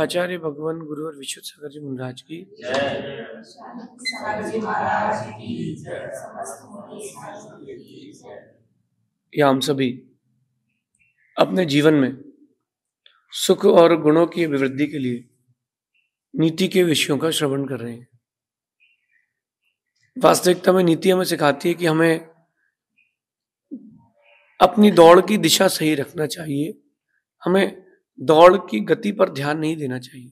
आचार्य भगवान गुरु और विश्व सागर जी महाराज की या हम सभी अपने जीवन में सुख और गुणों की अभिवृद्धि के लिए नीति के विषयों का श्रवण कर रहे हैं वास्तविकता में नीति हमें सिखाती है कि हमें अपनी दौड़ की दिशा सही रखना चाहिए हमें दौड़ की गति पर ध्यान नहीं देना चाहिए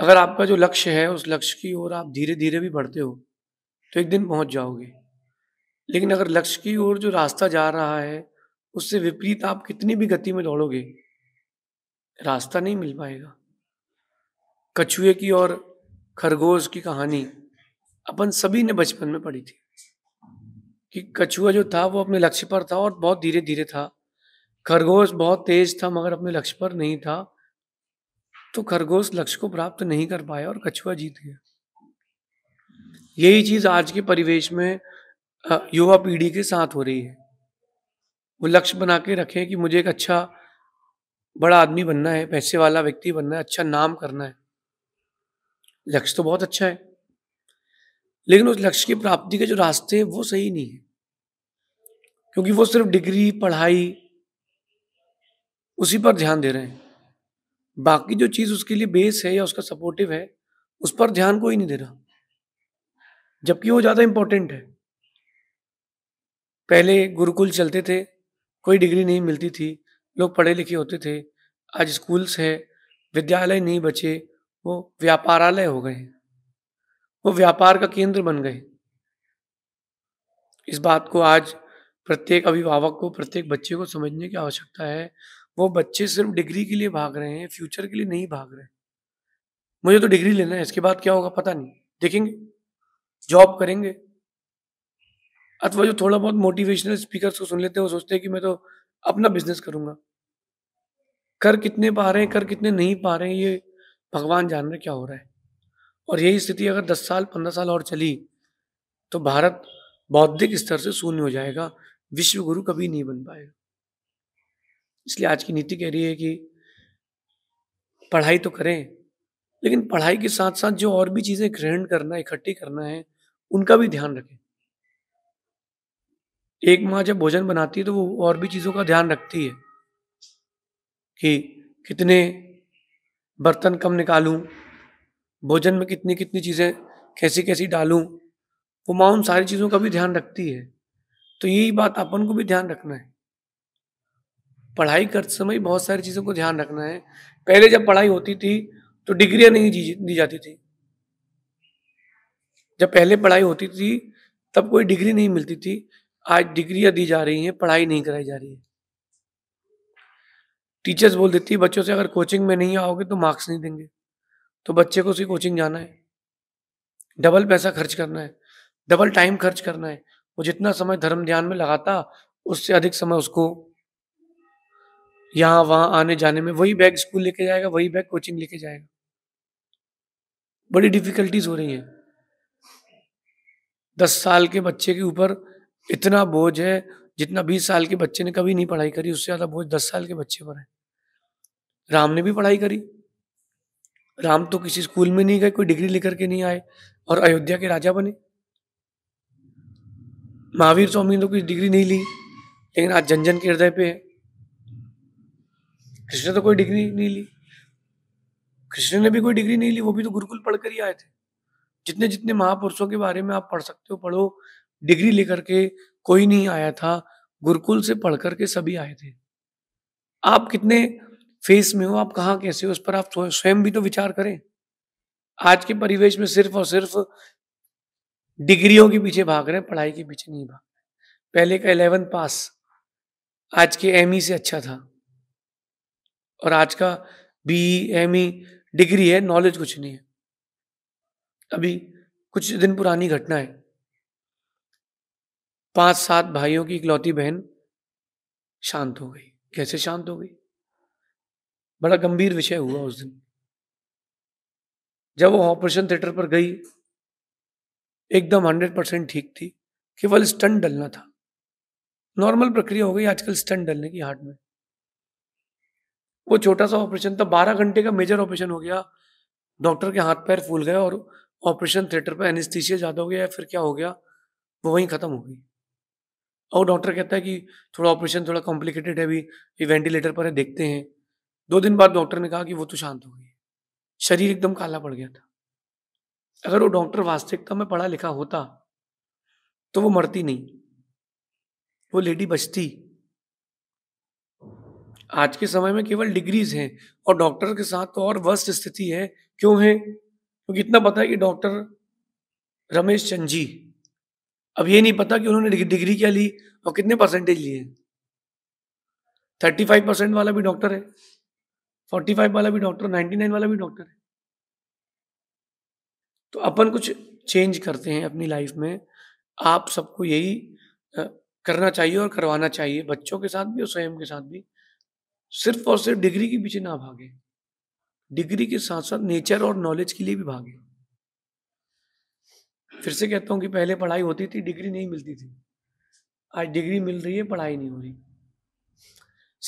अगर आपका जो लक्ष्य है उस लक्ष्य की ओर आप धीरे धीरे भी बढ़ते हो तो एक दिन पहुंच जाओगे लेकिन अगर लक्ष्य की ओर जो रास्ता जा रहा है उससे विपरीत आप कितनी भी गति में दौड़ोगे रास्ता नहीं मिल पाएगा कछुए की और खरगोश की कहानी अपन सभी ने बचपन में पढ़ी थी कि कछुआ जो था वो अपने लक्ष्य पर था और बहुत धीरे धीरे था खरगोश बहुत तेज था मगर अपने लक्ष्य पर नहीं था तो खरगोश लक्ष्य को प्राप्त नहीं कर पाया और कछुआ जीत गया यही चीज आज के परिवेश में युवा पीढ़ी के साथ हो रही है वो लक्ष्य बना के रखे कि मुझे एक अच्छा बड़ा आदमी बनना है पैसे वाला व्यक्ति बनना है अच्छा नाम करना है लक्ष्य तो बहुत अच्छा है लेकिन उस लक्ष्य की प्राप्ति के जो रास्ते हैं वो सही नहीं है क्योंकि वो सिर्फ डिग्री पढ़ाई उसी पर ध्यान दे रहे हैं बाकी जो चीज़ उसके लिए बेस है या उसका सपोर्टिव है उस पर ध्यान कोई नहीं दे रहा जबकि वो ज़्यादा इंपॉर्टेंट है पहले गुरुकुल चलते थे कोई डिग्री नहीं मिलती थी लोग पढ़े लिखे होते थे आज स्कूल्स है विद्यालय नहीं बचे वो व्यापारालय हो गए वो व्यापार का केंद्र बन गए इस बात को आज प्रत्येक अभिभावक को प्रत्येक बच्चे को समझने की आवश्यकता है वो बच्चे सिर्फ डिग्री के लिए भाग रहे हैं फ्यूचर के लिए नहीं भाग रहे मुझे तो डिग्री लेना है इसके बाद क्या होगा पता नहीं देखेंगे जॉब करेंगे अथवा जो थोड़ा बहुत मोटिवेशनल स्पीकर को सुन लेते हैं वो सोचते हैं कि मैं तो अपना बिजनेस करूंगा कर कितने पा रहे हैं कर कितने नहीं पा रहे हैं ये भगवान जान रहे क्या हो रहा है और यही स्थिति अगर दस साल पंद्रह साल और चली तो भारत बौद्धिक स्तर से शून्य हो जाएगा विश्व गुरु कभी नहीं बन पाएगा इसलिए आज की नीति कह रही है कि पढ़ाई तो करें लेकिन पढ़ाई के साथ साथ जो और भी चीजें ग्रहण करना इकट्ठी करना है उनका भी ध्यान रखें एक माँ जब भोजन बनाती है तो वो और भी चीज़ों का ध्यान रखती है कि कितने बर्तन कम निकालूं भोजन में कितनी कितनी चीज़ें कैसी कैसी डालूं वो माँ उन सारी चीज़ों का भी ध्यान रखती है तो यही बात अपन को भी ध्यान रखना है पढ़ाई करते समय बहुत सारी चीज़ों को ध्यान रखना है पहले जब पढ़ाई होती थी तो डिग्रियाँ नहीं दी जाती थी जब पहले पढ़ाई होती थी तब कोई डिग्री नहीं मिलती थी आज डिग्रियाँ दी जा रही हैं पढ़ाई नहीं कराई जा रही है टीचर्स बोल देती है बच्चों से अगर कोचिंग में नहीं आओगे तो मार्क्स नहीं देंगे तो बच्चे को उसी कोचिंग जाना है डबल पैसा खर्च करना है डबल टाइम खर्च करना है वो जितना समय धर्म ध्यान में लगाता उससे अधिक समय उसको यहाँ वहाँ आने जाने में वही बैग स्कूल लेके जाएगा वही बैग कोचिंग लेके जाएगा बड़ी डिफिकल्टीज हो रही हैं दस साल के बच्चे के ऊपर इतना बोझ है जितना बीस साल के बच्चे ने कभी नहीं पढ़ाई करी उससे ज़्यादा बोझ दस साल के बच्चे पर है राम ने भी पढ़ाई करी राम तो किसी स्कूल में नहीं गए कोई डिग्री लेकर के नहीं आए और अयोध्या के राजा बने महावीर स्वामी ने तो कोई डिग्री नहीं ली लेकिन आज जन जन के हृदय पे है कृष्ण तो कोई डिग्री नहीं ली कृष्ण ने भी कोई डिग्री नहीं ली वो भी तो गुरुकुल पढ़कर ही आए थे जितने जितने महापुरुषों के बारे में आप पढ़ सकते हो पढ़ो डिग्री लेकर के कोई नहीं आया था गुरुकुल से पढ़ करके सभी आए थे आप कितने फेस में हो आप कहाँ कैसे हो उस पर आप स्वयं भी तो विचार करें आज के परिवेश में सिर्फ और सिर्फ डिग्रियों के पीछे भाग रहे हैं पढ़ाई के पीछे नहीं भाग रहे पहले का इलेवन पास आज के एम e से अच्छा था और आज का बी एम ई डिग्री है नॉलेज कुछ नहीं है अभी कुछ दिन पुरानी घटना है पांच सात भाइयों की इकलौती बहन शांत हो गई कैसे शांत हो गई बड़ा गंभीर विषय हुआ उस दिन जब वो ऑपरेशन थिएटर पर गई एकदम हंड्रेड परसेंट ठीक थी केवल स्टंट डलना था नॉर्मल प्रक्रिया हो गई आजकल स्टंट डलने की हार्ट में वो छोटा सा ऑपरेशन था बारह घंटे का मेजर ऑपरेशन हो गया डॉक्टर के हाथ पैर फूल गए और ऑपरेशन थिएटर पर एनिस्थीसिया ज़्यादा हो गया या फिर क्या हो गया वो वहीं ख़त्म हो गई और डॉक्टर कहता है कि थोड़ा ऑपरेशन थोड़ा कॉम्प्लिकेटेड है अभी ये वेंटिलेटर पर है देखते हैं दो दिन बाद डॉक्टर ने कहा कि वो तो शांत हो गई शरीर एकदम काला पड़ गया था अगर वो डॉक्टर वास्तविकता में पढ़ा लिखा होता तो वो मरती नहीं वो लेडी बचती आज के समय में केवल डिग्रीज हैं और डॉक्टर के साथ तो और वर्स्ट स्थिति है क्यों है क्योंकि तो इतना पता है कि डॉक्टर रमेश चंद जी अब ये नहीं पता कि उन्होंने डिग्री क्या ली और कितने परसेंटेज लिए थर्टी फाइव परसेंट वाला भी डॉक्टर है फोर्टी फाइव वाला भी डॉक्टर नाइन्टी नाइन वाला भी डॉक्टर है तो अपन कुछ चेंज करते हैं अपनी लाइफ में आप सबको यही करना चाहिए और करवाना चाहिए बच्चों के साथ भी और स्वयं के साथ भी सिर्फ और सिर्फ डिग्री के पीछे ना भागे डिग्री के साथ साथ नेचर और नॉलेज के लिए भी भागे फिर से कहता हूं कि पहले पढ़ाई होती थी डिग्री नहीं मिलती थी आज डिग्री मिल रही है पढ़ाई नहीं हो रही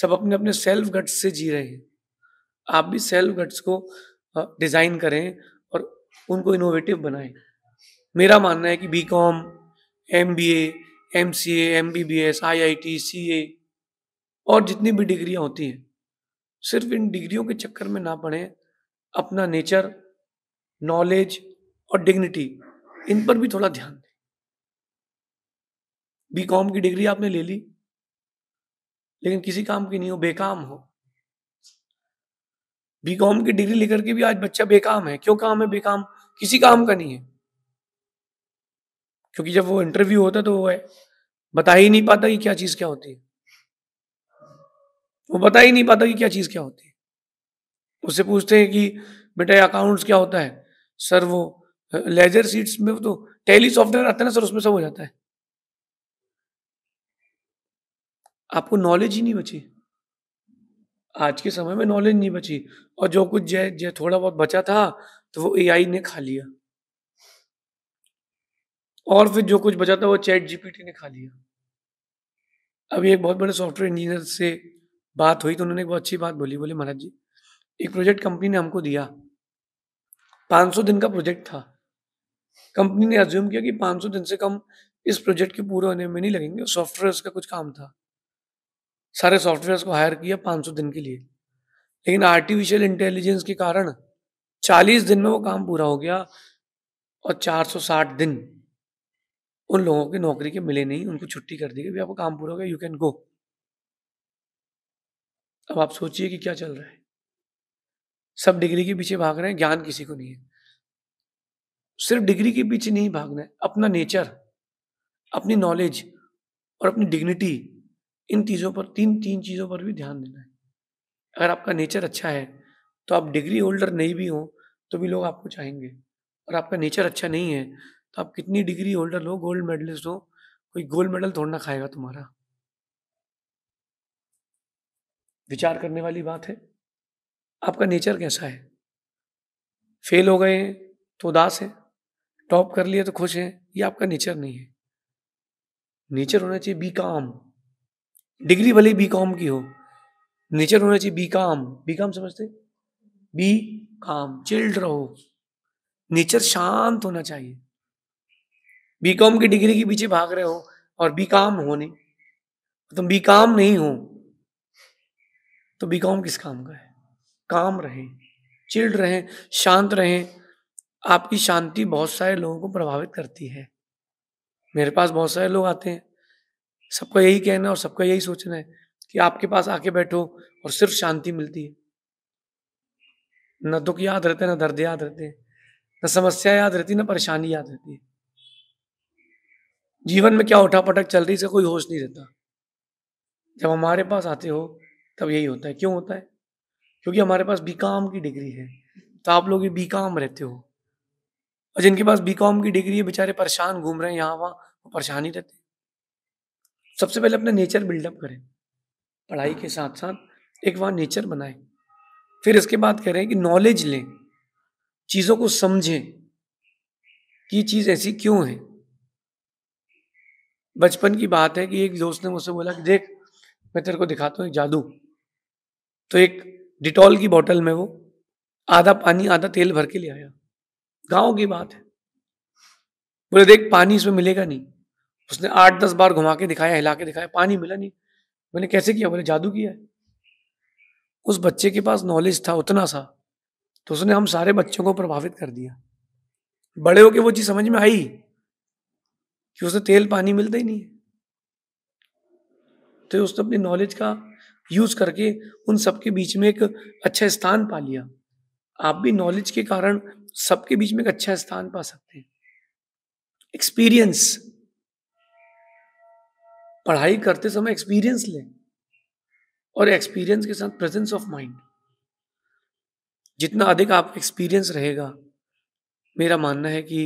सब अपने अपने सेल्फ गट्स से जी रहे हैं आप भी सेल्फ गट्स को डिज़ाइन करें और उनको इनोवेटिव बनाएं मेरा मानना है कि B com M B M C M B B S I I T C A और जितनी भी डिग्रियां होती हैं सिर्फ इन डिग्रियों के चक्कर में ना पढ़ें अपना नेचर नॉलेज और डिग्निटी इन पर भी थोड़ा ध्यान दें बी कॉम की डिग्री आपने ले ली लेकिन किसी काम की नहीं हो बेकाम हो बी कॉम की डिग्री लेकर के भी आज बच्चा बेकाम है क्यों काम है बेकाम किसी काम का नहीं है क्योंकि जब वो इंटरव्यू होता तो वो है बता ही नहीं पाता कि क्या चीज़ क्या होती है वो बता ही नहीं पाता कि क्या चीज़ क्या होती है उससे पूछते हैं कि बेटा अकाउंट्स क्या होता है सर वो लेजर सीट्स में तो टैली सॉफ्टवेयर आता है ना सर उसमें सब हो जाता है आपको नॉलेज ही नहीं बची आज के समय में नॉलेज नहीं बची और जो कुछ जय जय थोड़ा बहुत बचा था तो वो एआई ने खा लिया और फिर जो कुछ बचा था वो चैट जीपीटी ने खा लिया अभी एक बहुत बड़े सॉफ्टवेयर इंजीनियर से बात हुई तो उन्होंने एक बहुत अच्छी बात बोली बोले महाराज जी एक प्रोजेक्ट कंपनी ने हमको दिया 500 दिन का प्रोजेक्ट था कंपनी ने एज्यूम किया कि 500 दिन से कम इस प्रोजेक्ट के पूरे होने में नहीं लगेंगे सॉफ्टवेयर का कुछ काम था सारे सॉफ्टवेयर को हायर किया 500 दिन के लिए लेकिन आर्टिफिशियल इंटेलिजेंस के कारण 40 दिन में वो काम पूरा हो गया और 460 दिन उन लोगों की नौकरी के मिले नहीं उनको छुट्टी कर दी गई आपका काम पूरा हो गया यू कैन गो अब आप सोचिए कि क्या चल रहा है सब डिग्री के पीछे भाग रहे हैं ज्ञान किसी को नहीं है सिर्फ डिग्री के पीछे नहीं भागना है अपना नेचर अपनी नॉलेज और अपनी डिग्निटी इन चीज़ों पर तीन तीन चीज़ों पर भी ध्यान देना है अगर आपका नेचर अच्छा है तो आप डिग्री होल्डर नहीं भी हो तो भी लोग आपको चाहेंगे और आपका नेचर अच्छा नहीं है तो आप कितनी डिग्री होल्डर हो गोल्ड मेडलिस्ट हो कोई गोल्ड मेडल थोड़ा ना खाएगा तुम्हारा विचार करने वाली बात है आपका नेचर कैसा है फेल हो गए हैं तो उदास है टॉप कर लिए तो खुश हैं ये आपका नेचर नहीं है नेचर होना चाहिए बी काम डिग्री भले बी कॉम की हो नेचर होना चाहिए बी काम बी काम समझते बी काम चिल्ड रहो नेचर शांत होना चाहिए बी कॉम की डिग्री के पीछे भाग रहे हो और बी काम होने तुम बी काम नहीं हो तो बी कॉम किस काम का है काम रहें चिल्ड रहें शांत रहें आपकी शांति बहुत सारे लोगों को प्रभावित करती है मेरे पास बहुत सारे लोग आते हैं सबको यही कहना है और सबको यही सोचना है कि आपके पास आके बैठो और सिर्फ शांति मिलती है न दुख याद रहते ना दर्द याद रहते न समस्या याद रहती न परेशानी याद रहती है जीवन में क्या उठा पटक चल रही इसका कोई होश नहीं रहता जब हमारे पास आते हो तब यही होता है क्यों होता है क्योंकि हमारे पास बी की डिग्री है तो आप लोग ये बी रहते हो और जिनके पास बी की डिग्री है बेचारे परेशान घूम रहे हैं यहाँ वहाँ वो परेशान ही रहते सबसे पहले अपना नेचर बिल्डअप करें पढ़ाई के साथ साथ एक वहाँ नेचर बनाएं फिर इसके बाद कह रहे हैं कि नॉलेज लें चीज़ों को समझें कि ये चीज़ ऐसी क्यों है बचपन की बात है कि एक दोस्त ने मुझसे बोला कि देख मैं तेरे को दिखाता हूँ एक जादू तो एक डिटॉल की बोतल में वो आधा पानी आधा तेल भर के ले आया गांव की बात है बोले देख पानी इसमें मिलेगा नहीं उसने आठ दस बार घुमा के दिखाया हिला के दिखाया पानी मिला नहीं मैंने कैसे किया बोले जादू किया है उस बच्चे के पास नॉलेज था उतना सा तो उसने हम सारे बच्चों को प्रभावित कर दिया बड़े होके वो चीज समझ में आई कि उसे तेल पानी मिलता ही नहीं तो उसने अपनी नॉलेज का यूज करके उन सबके बीच में एक अच्छा स्थान पा लिया आप भी नॉलेज के कारण सबके बीच में एक अच्छा स्थान पा सकते हैं एक्सपीरियंस पढ़ाई करते समय एक्सपीरियंस लें और एक्सपीरियंस के साथ प्रेजेंस ऑफ माइंड जितना अधिक आप एक्सपीरियंस रहेगा मेरा मानना है कि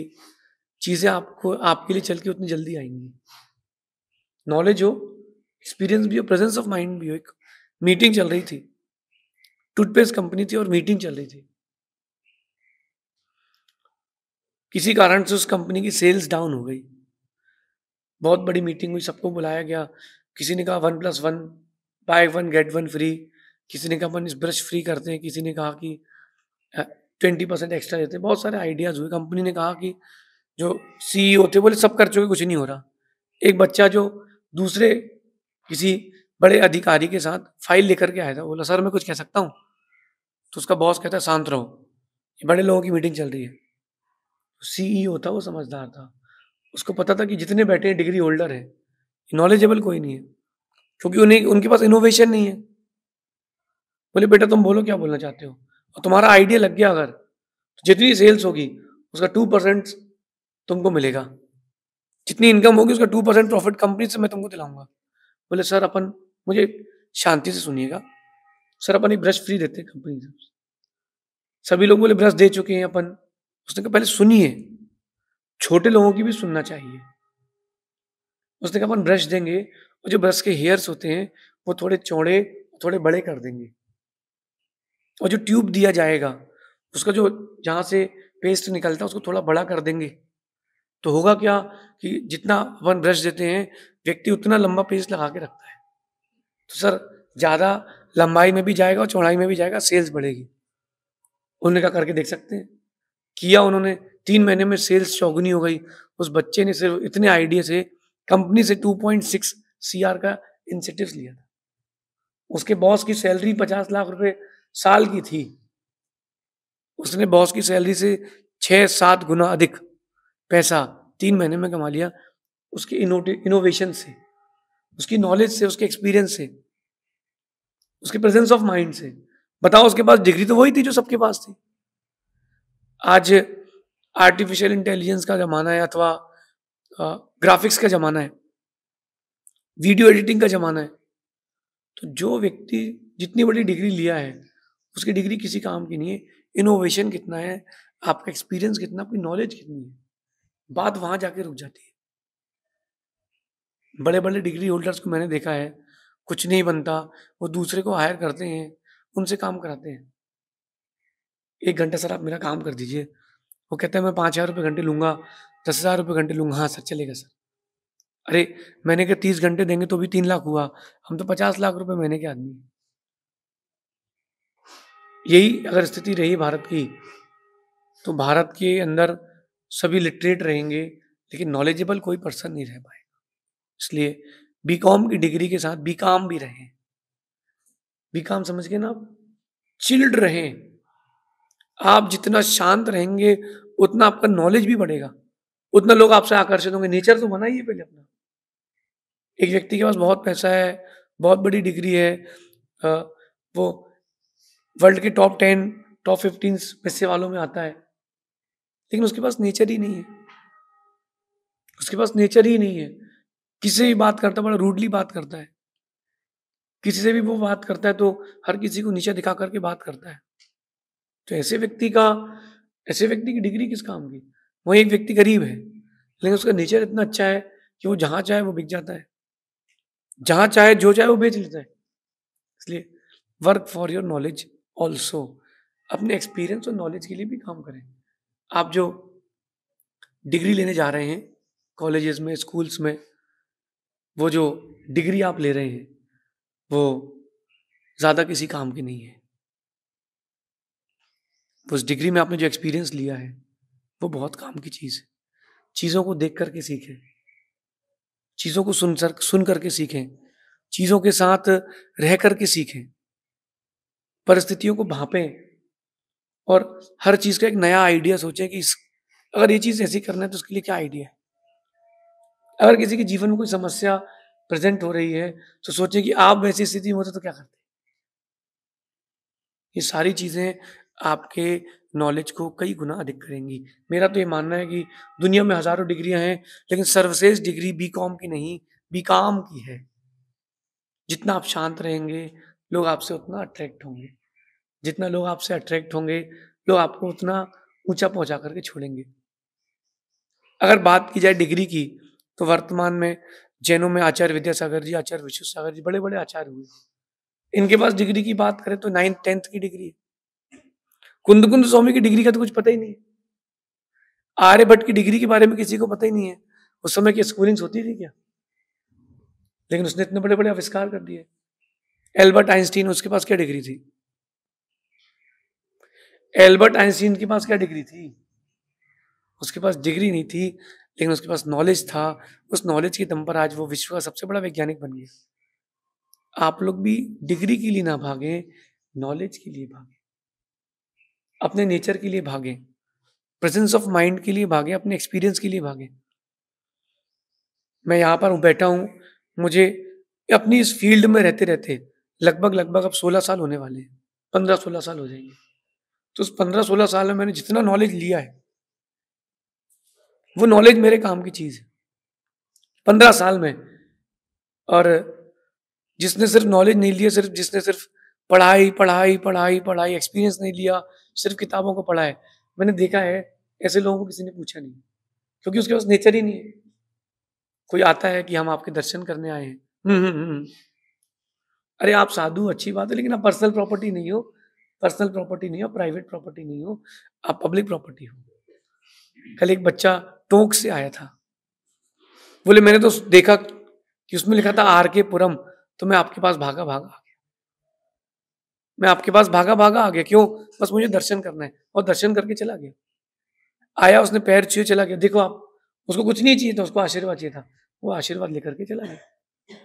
चीज़ें आपको आपके लिए चल के उतनी जल्दी आएंगी नॉलेज हो एक्सपीरियंस भी हो प्रेजेंस ऑफ माइंड भी हो एक मीटिंग चल रही थी टूथपेस्ट कंपनी थी और मीटिंग चल रही थी किसी कारण से उस कंपनी की सेल्स डाउन हो गई बहुत बड़ी मीटिंग हुई सबको बुलाया गया किसी ने कहा one plus one buy one get one free किसी ने कहा वन इस ब्रश फ्री करते हैं किसी ने कहा कि ट्वेंटी परसेंट एक्स्ट्रा देते हैं बहुत सारे आइडियाज़ हुए कंपनी ने कहा कि जो सीईओ e थे बोले सब कर चुके कुछ नहीं हो रहा एक बच्चा जो दूसरे किसी बड़े अधिकारी के साथ फाइल लेकर के आया था बोला सर मैं कुछ कह सकता हूँ तो उसका बॉस कहता है शांत रहो ये बड़े लोगों की मीटिंग चल रही है सीईओ तो e था वो समझदार था उसको पता था कि जितने बैठे हैं डिग्री होल्डर है नॉलेजेबल कोई नहीं है क्योंकि उन्हें उनके पास इनोवेशन नहीं है बोले बेटा तुम बोलो क्या बोलना चाहते हो और तुम्हारा आइडिया लग गया अगर तो जितनी सेल्स होगी उसका टू परसेंट तुमको मिलेगा जितनी इनकम होगी उसका टू परसेंट प्रॉफिट कंपनी से मैं तुमको दिलाऊंगा बोले सर अपन मुझे शांति से सुनिएगा सर अपन एक ब्रश फ्री देते हैं कंपनी से सभी लोग बोले ब्रश दे चुके हैं अपन उसने कहा पहले सुनिए छोटे लोगों की भी सुनना चाहिए उसने कहा अपन ब्रश देंगे और जो ब्रश के हेयर्स होते हैं वो थोड़े चौड़े थोड़े बड़े कर देंगे और जो ट्यूब दिया जाएगा उसका जो जहाँ से पेस्ट निकलता है उसको थोड़ा बड़ा कर देंगे तो होगा क्या कि जितना अपन ब्रश देते हैं व्यक्ति उतना लंबा पेस्ट लगा के रखता है तो सर ज़्यादा लंबाई में भी जाएगा और चौड़ाई में भी जाएगा सेल्स बढ़ेगी उन्होंने क्या करके देख सकते हैं किया उन्होंने तीन महीने में सेल्स चौगुनी हो गई उस बच्चे ने सिर्फ इतने आइडिया से कंपनी से 2.6 पॉइंट का इंसेटिव लिया था उसके बॉस की सैलरी पचास लाख रुपए साल की थी उसने बॉस की सैलरी से छः सात गुना अधिक पैसा तीन महीने में कमा लिया उसके इनोवेशन से उसकी नॉलेज से उसके एक्सपीरियंस से उसके प्रेजेंस ऑफ माइंड से बताओ उसके पास डिग्री तो वही थी जो सबके पास थी आज आर्टिफिशियल इंटेलिजेंस का ज़माना है अथवा ग्राफिक्स का ज़माना है वीडियो एडिटिंग का ज़माना है तो जो व्यक्ति जितनी बड़ी डिग्री लिया है उसकी डिग्री किसी काम की नहीं है इनोवेशन कितना है आपका एक्सपीरियंस कितना आपकी नॉलेज कितनी है बात वहां जाके रुक जाती है बड़े बड़े डिग्री होल्डर्स को मैंने देखा है कुछ नहीं बनता वो दूसरे को हायर करते हैं उनसे काम कराते हैं एक घंटा सर आप मेरा काम कर दीजिए वो कहते हैं मैं पाँच हज़ार रुपये घंटे लूँगा दस हज़ार रुपये घंटे लूँगा हाँ सर चलेगा सर अरे महीने के तीस घंटे देंगे तो भी तीन लाख हुआ हम तो पचास लाख रुपए महीने के आदमी यही अगर स्थिति रही भारत की तो भारत के अंदर सभी लिटरेट रहेंगे लेकिन नॉलेजेबल कोई पर्सन नहीं रह पाए इसलिए बी कॉम की डिग्री के साथ बी काम भी रहें बी काम समझ के ना चिल्ड रहें आप जितना शांत रहेंगे उतना आपका नॉलेज भी बढ़ेगा उतना लोग आपसे आकर्षित होंगे नेचर तो बनाइए पहले अपना एक व्यक्ति के पास बहुत पैसा है बहुत बड़ी डिग्री है वो वर्ल्ड के टॉप टेन टॉप फिफ्टीन पैसे वालों में आता है लेकिन उसके पास नेचर ही नहीं है उसके पास नेचर ही नहीं है किसी से भी बात करता है बड़ा रूडली बात करता है किसी से भी वो बात करता है तो हर किसी को नीचा दिखा करके बात करता है तो ऐसे व्यक्ति का ऐसे व्यक्ति की डिग्री किस काम की वो एक व्यक्ति गरीब है लेकिन उसका नेचर इतना अच्छा है कि वो जहाँ चाहे वो बिक जाता है जहाँ चाहे जो चाहे वो बेच लेता है इसलिए work for your knowledge also अपने एक्सपीरियंस और नॉलेज के लिए भी काम करें आप जो डिग्री लेने जा रहे हैं कॉलेजेस में स्कूल्स में वो जो डिग्री आप ले रहे हैं वो ज़्यादा किसी काम की नहीं है उस डिग्री में आपने जो एक्सपीरियंस लिया है वो बहुत काम की चीज़ है चीज़ों को देख करके सीखें चीज़ों को सुन सर सुन करके सीखें चीज़ों के साथ रह करके सीखें परिस्थितियों को भापें और हर चीज़ का एक नया आइडिया सोचें कि इस अगर ये चीज़ ऐसी करना है तो उसके लिए क्या आइडिया है अगर किसी के जीवन में कोई समस्या प्रेजेंट हो रही है तो सोचें कि आप वैसी स्थिति में होते तो क्या करते ये सारी चीज़ें आपके नॉलेज को कई गुना अधिक करेंगी मेरा तो ये मानना है कि दुनिया में हज़ारों डिग्रियां हैं लेकिन सर्वश्रेष्ठ डिग्री बी कॉम की नहीं बी काम की है जितना आप शांत रहेंगे लोग आपसे उतना अट्रैक्ट होंगे जितना लोग आपसे अट्रैक्ट होंगे लोग आपको उतना ऊंचा पहुंचा करके छोड़ेंगे अगर बात की जाए डिग्री की तो वर्तमान में जैनों में आचार्य विद्यासागर जी आचार्य विश्व सागर जी बड़े बड़े आचार्य हुए इनके पास डिग्री की बात करें तो नाइन्थ टेंथ की डिग्री है कुंद कुंद स्वामी की डिग्री का तो कुछ पता ही नहीं है आर्यभट्ट की डिग्री के बारे में किसी को पता ही नहीं है उस समय की स्कूलिंग होती थी क्या लेकिन उसने इतने बड़े बड़े आविष्कार कर दिए एल्बर्ट आइंस्टीन उसके पास क्या डिग्री थी एल्बर्ट आइंस्टीन के पास क्या डिग्री थी उसके पास डिग्री नहीं थी लेकिन उसके पास नॉलेज था उस नॉलेज के दम पर आज वो विश्व का सबसे बड़ा वैज्ञानिक बन गया आप लोग भी डिग्री के लिए ना भागें नॉलेज के लिए भागें अपने नेचर के लिए भागें प्रेजेंस ऑफ माइंड के लिए भागें अपने एक्सपीरियंस के लिए भागें मैं यहाँ पर बैठा हूँ मुझे अपनी इस फील्ड में रहते रहते लगभग लगभग अब सोलह साल होने वाले हैं पंद्रह सोलह साल हो जाएंगे तो उस पंद्रह सोलह साल में मैंने जितना नॉलेज लिया है वो नॉलेज मेरे काम की चीज़ है पंद्रह साल में और जिसने सिर्फ नॉलेज नहीं लिया सिर्फ जिसने सिर्फ पढ़ाई पढ़ाई पढ़ाई पढ़ाई एक्सपीरियंस नहीं लिया सिर्फ किताबों को पढ़ा है मैंने देखा है ऐसे लोगों को किसी ने पूछा नहीं क्योंकि उसके पास नेचर ही नहीं है कोई आता है कि हम आपके दर्शन करने आए हैं हम्म, हम्म, हम्म, अरे आप साधु अच्छी बात है लेकिन आप पर्सनल प्रॉपर्टी नहीं हो पर्सनल प्रॉपर्टी नहीं हो प्राइवेट प्रॉपर्टी नहीं हो आप पब्लिक प्रॉपर्टी हो कल एक बच्चा टोंक से आया था बोले मैंने तो देखा कि उसमें लिखा था आर के पुरम तो मैं आपके पास भागा भागा आ गया मैं आपके पास भागा भागा आ गया क्यों बस मुझे दर्शन करना है और दर्शन करके चला गया आया उसने पैर छुए चला गया देखो आप उसको कुछ नहीं चाहिए था उसको आशीर्वाद चाहिए था वो आशीर्वाद लेकर के चला गया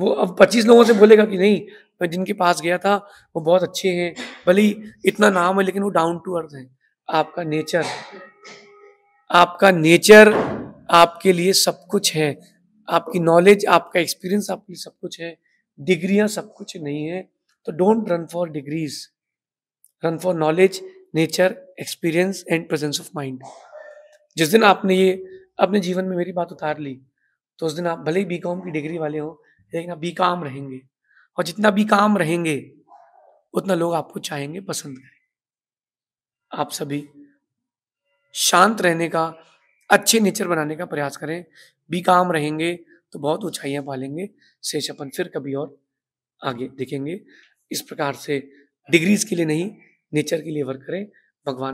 वो अब पच्चीस लोगों से बोलेगा कि नहीं मैं जिनके पास गया था वो बहुत अच्छे हैं भले इतना नाम है लेकिन वो डाउन टू अर्थ है आपका नेचर आपका नेचर आपके लिए सब कुछ है आपकी नॉलेज आपका एक्सपीरियंस आपके लिए सब कुछ है डिग्रियां सब कुछ नहीं है तो don't run for degrees run for knowledge nature experience and presence of mind जिस दिन आपने ये अपने जीवन में मेरी बात उतार ली तो उस दिन आप भले ही बी कॉम की डिग्री वाले हों लेकिन आप बी काम रहेंगे और जितना बी काम रहेंगे उतना लोग आपको चाहेंगे पसंद करें आप सभी शांत रहने का अच्छे नेचर बनाने का प्रयास करें भी काम रहेंगे तो बहुत ऊंचाइयां पालेंगे शेष अपन फिर कभी और आगे देखेंगे इस प्रकार से डिग्रीज के लिए नहीं नेचर के लिए वर्क करें भगवान